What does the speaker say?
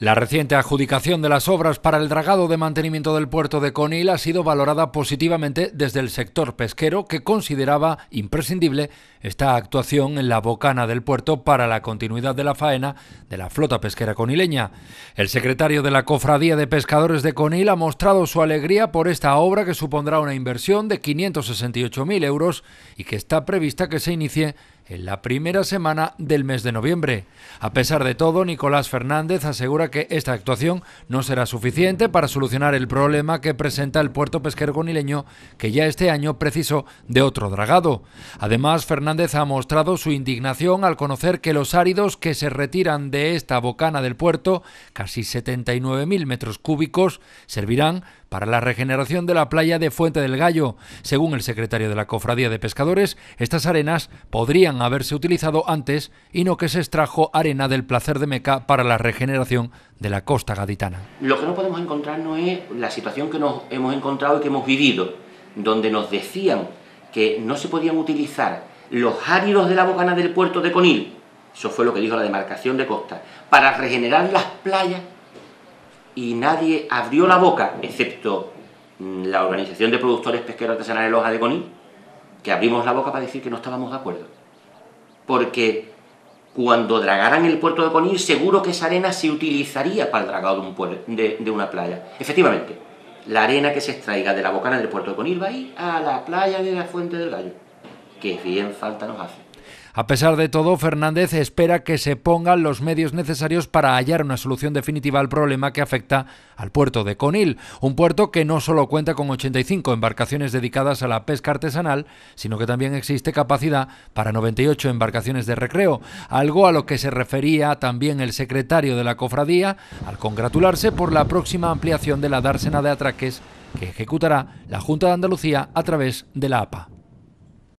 La reciente adjudicación de las obras para el dragado de mantenimiento del puerto de Conil ha sido valorada positivamente desde el sector pesquero que consideraba imprescindible esta actuación en la bocana del puerto para la continuidad de la faena de la flota pesquera conileña. El secretario de la Cofradía de Pescadores de Conil ha mostrado su alegría por esta obra que supondrá una inversión de 568.000 euros y que está prevista que se inicie en la primera semana del mes de noviembre. A pesar de todo, Nicolás Fernández asegura que esta actuación no será suficiente para solucionar el problema que presenta el puerto pesquero conileño, que ya este año precisó de otro dragado. Además, Fernández ha mostrado su indignación al conocer que los áridos que se retiran de esta bocana del puerto, casi 79.000 metros cúbicos, servirán para la regeneración de la playa de Fuente del Gallo. Según el secretario de la Cofradía de Pescadores, estas arenas podrían haberse utilizado antes y no que se extrajo arena del placer de Meca para la regeneración de la costa gaditana. Lo que no podemos encontrar no es la situación que nos hemos encontrado y que hemos vivido, donde nos decían que no se podían utilizar los áridos de la bocana del puerto de Conil, eso fue lo que dijo la demarcación de costa, para regenerar las playas y nadie abrió la boca, excepto mm, la Organización de Productores Pesqueros Artesanales Loja de Conil, que abrimos la boca para decir que no estábamos de acuerdo. Porque cuando dragaran el puerto de Conil, seguro que esa arena se utilizaría para el dragado de, de, una playa. Efectivamente, la arena que se extraiga de la bocana del puerto de Conil va a ir a la playa de la Fuente del Gallo, que bien falta nos hace. A pesar de todo, Fernández espera que se pongan los medios necesarios para hallar una solución definitiva al problema que afecta al puerto de Conil, un puerto que no solo cuenta con 85 embarcaciones dedicadas a la pesca artesanal, sino que también existe capacidad para 98 embarcaciones de recreo, algo a lo que se refería también el secretario de la cofradía al congratularse por la próxima ampliación de la dársena de atraques que ejecutará la Junta de Andalucía a través de la APA.